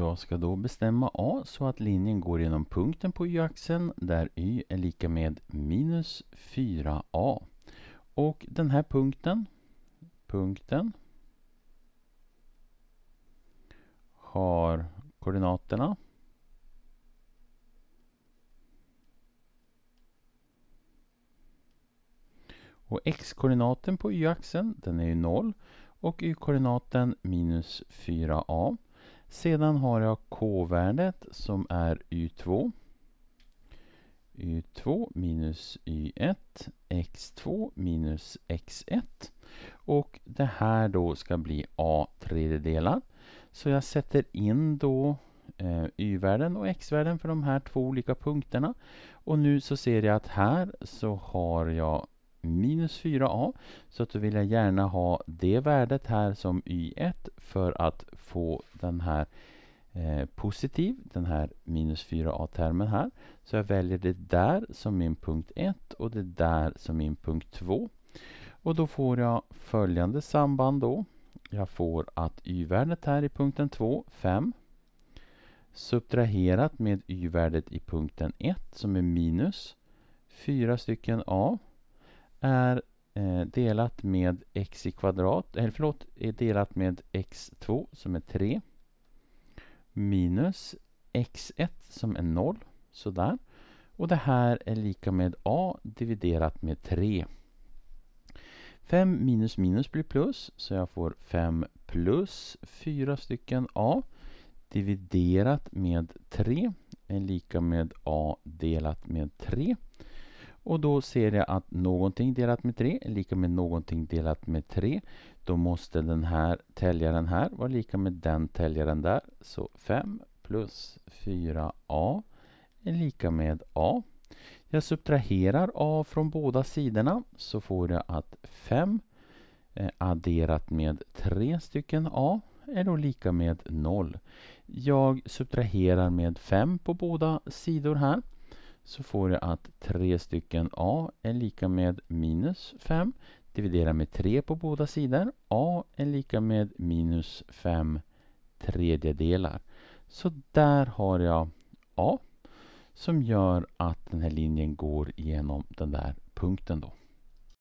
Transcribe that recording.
Jag ska då bestämma A så att linjen går genom punkten på y-axeln där y är lika med minus 4a. Och den här punkten, punkten har koordinaterna Och x-koordinaten på y-axeln den är ju 0 och y-koordinaten minus 4a. Sedan har jag k-värdet som är y2. y2 minus y1 x2 minus x1. Och det här då ska bli a tredjedelar. Så jag sätter in då eh, y-värden och x-värden för de här två olika punkterna. Och nu så ser jag att här så har jag minus 4a. Så att då vill jag gärna ha det värdet här som y1 för att få den här eh, positiv, den här minus 4a-termen här. Så jag väljer det där som min punkt 1 och det där som min punkt 2. Och då får jag följande samband då. Jag får att y-värdet här i punkten 2, 5 subtraherat med y-värdet i punkten 1 som är minus 4 stycken a är eh, delat med x i kvadrat, eller förlåt, är delat med x2 som är 3 minus x1 som är 0, sådär. Och det här är lika med a dividerat med 3. 5 minus minus blir plus, så jag får 5 plus 4 stycken a dividerat med 3 är lika med a delat med 3. Och då ser jag att någonting delat med 3 är lika med någonting delat med 3. Då måste den här täljaren här vara lika med den täljaren där. Så 5 plus 4a är lika med a. Jag subtraherar a från båda sidorna så får jag att 5 eh, adderat med tre stycken a är då lika med 0. Jag subtraherar med 5 på båda sidor här så får jag att 3 stycken a är lika med minus 5. Dividera med 3 på båda sidor. a är lika med minus 5 tredjedelar. Så där har jag a som gör att den här linjen går igenom den där punkten. då.